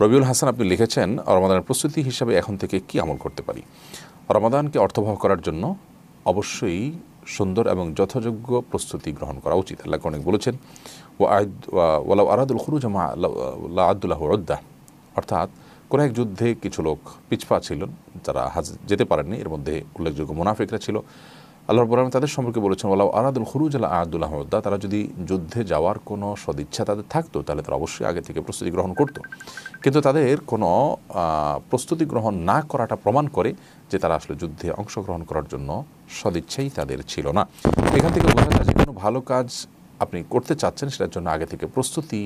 রবিউল হাসান আপনি লিখেছেন রমাদানের প্রস্তুতি হিসাবে এখন থেকে কি আমল করতে পারি রমাদানকে অর্থবহ করার জন্য অবশ্যই সুন্দর এবং যথাযোগ্য প্রস্তুতি গ্রহণ করা উচিত আল্লাহ অনেক বলেছেন ও আয়দ ওয়ালাউ আরাদুল খুরুজামা মা আল্লাহ আদুল্লাহ রদ্দা অর্থাৎ কোনো এক যুদ্ধে কিছু লোক পিছপা ছিলেন যারা হাজ যেতে পারেননি এর মধ্যে উল্লেখযোগ্য মুনাফিকরা ছিল আল্লাহ রবুল তাদের সম্পর্কে বলেছেন ওলা আরাদুল খুরুজ আল্লাহ আদুল আহমদ্দা তারা যদি যুদ্ধে যাওয়ার কোনো সদিচ্ছা তাদের থাকতো তাহলে তারা অবশ্যই আগে থেকে প্রস্তুতি গ্রহণ করত কিন্তু তাদের কোনো প্রস্তুতি গ্রহণ না করাটা প্রমাণ করে যে তারা আসলে যুদ্ধে অংশগ্রহণ করার জন্য সদিচ্ছাই তাদের ছিল না এখান থেকে বোঝা যায় যে কোনো ভালো কাজ আপনি করতে চাচ্ছেন সেটার জন্য আগে থেকে প্রস্তুতি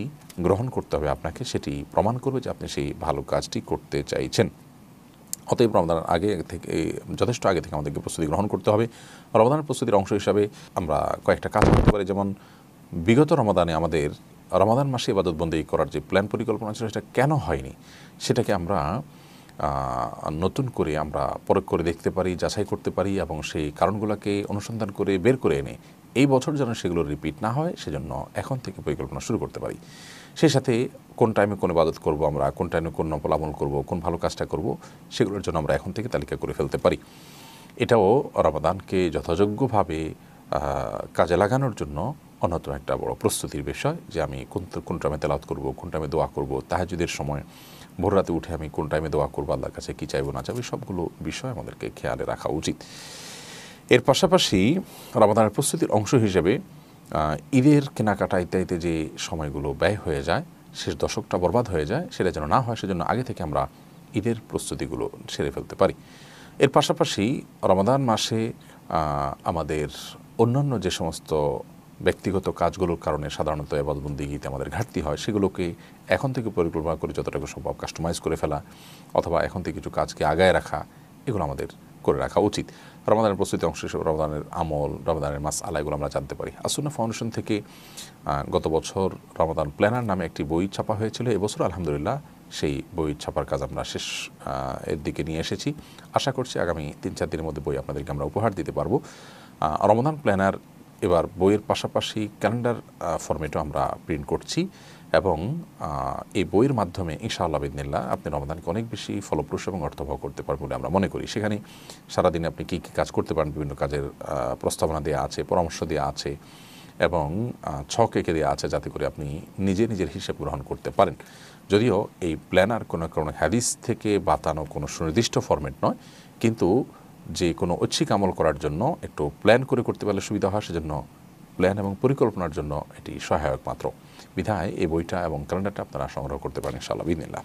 গ্রহণ করতে হবে আপনাকে সেটি প্রমাণ করবে যে আপনি সেই ভালো কাজটি করতে চাইছেন অতএব রমদানের আগে থেকে যথেষ্ট আগে থেকে আমাদেরকে প্রস্তুতি গ্রহণ করতে হবে রমদানের প্রস্তুতির অংশ হিসাবে আমরা কয়েকটা কাজ করতে পারি যেমন বিগত রমাদানে আমাদের রমাদান মাসে ইবাদতবন্দি করার যে প্ল্যান পরিকল্পনা ছিল সেটা কেন হয়নি সেটাকে আমরা নতুন করে আমরা পরখ করে দেখতে পারি যাচাই করতে পারি এবং সেই কারণগুলোকে অনুসন্ধান করে বের করে এনে এই বছর যেন সেগুলো রিপিট না হয় সেজন্য এখন থেকে পরিকল্পনা শুরু করতে পারি সেই সাথে কোন টাইমে কোন ইবাদত করব আমরা কোন টাইমে কোন নফল আমল করব কোন ভালো কাজটা করব সেগুলোর জন্য আমরা এখন থেকে তালিকা করে ফেলতে পারি এটাও রমাদানকে যথাযোগ্যভাবে কাজে লাগানোর জন্য অন্যতম একটা বড় প্রস্তুতির বিষয় যে আমি কোন কোন টাইমে তেলাত করব কোন টাইমে দোয়া করব তাহাজুদের সময় ভোর রাতে উঠে আমি কোন টাইমে দোয়া করবো আল্লাহর কাছে কী চাইবো না চাইবো সবগুলো বিষয় আমাদেরকে খেয়ালে রাখা উচিত এর পাশাপাশি রমাদানের প্রস্তুতির অংশ হিসেবে ঈদের কেনাকাটা ইত্যাদিতে যে সময়গুলো ব্যয় হয়ে যায় শেষ দশকটা বরবাদ হয়ে যায় সেটা যেন না হয় সেজন্য আগে থেকে আমরা ঈদের প্রস্তুতিগুলো সেরে ফেলতে পারি এর পাশাপাশি রমাদান মাসে আমাদের অন্যান্য যে সমস্ত ব্যক্তিগত কাজগুলোর কারণে সাধারণত এবাদবন্দিগিতে আমাদের ঘাটতি হয় সেগুলোকে এখন থেকে পরিকল্পনা করে যতটুকু সম্ভব কাস্টমাইজ করে ফেলা অথবা এখন থেকে কিছু কাজকে আগায় রাখা এগুলো আমাদের করে রাখা উচিত রমাদানের প্রস্তুতি অংশ হিসেবে রমাদানের আমল রমাদানের মাস আলা এগুলো আমরা জানতে পারি আসুন্না ফাউন্ডেশন থেকে গত বছর রমাদান প্ল্যানার নামে একটি বই ছাপা হয়েছিল এবছর আলহামদুলিল্লাহ সেই বই ছাপার কাজ আমরা শেষ এর দিকে নিয়ে এসেছি আশা করছি আগামী তিন চার দিনের মধ্যে বই আপনাদেরকে আমরা উপহার দিতে পারবো রমাদান প্ল্যানার এবার বইয়ের পাশাপাশি ক্যালেন্ডার ফর্মেটও আমরা প্রিন্ট করছি এবং এই বইয়ের মাধ্যমে ইনশাআল্লাহ বিদিনিল্লা আপনি রমাদানকে অনেক বেশি ফলপ্রসূ এবং অর্থবহ করতে পারবেন বলে আমরা মনে করি সেখানে সারাদিনে আপনি কী কী কাজ করতে পারেন বিভিন্ন কাজের প্রস্তাবনা দেওয়া আছে পরামর্শ দেওয়া আছে এবং ছক এঁকে দেওয়া আছে যাতে করে আপনি নিজে নিজের হিসেব গ্রহণ করতে পারেন যদিও এই প্ল্যানার কোনো কোনো হ্যাদিস থেকে বাতানো কোনো সুনির্দিষ্ট ফরম্যাট নয় কিন্তু যে কোনো ঐচ্ছিক আমল করার জন্য একটু প্ল্যান করে করতে পারলে সুবিধা হয় সেজন্য প্ল্যান এবং পরিকল্পনার জন্য এটি সহায়ক মাত্র বিধায় এই বইটা এবং ক্যালেন্ডারটা আপনারা সংগ্রহ করতে পারেন ইনশাআল্লাহ বিদিনিল্লাহ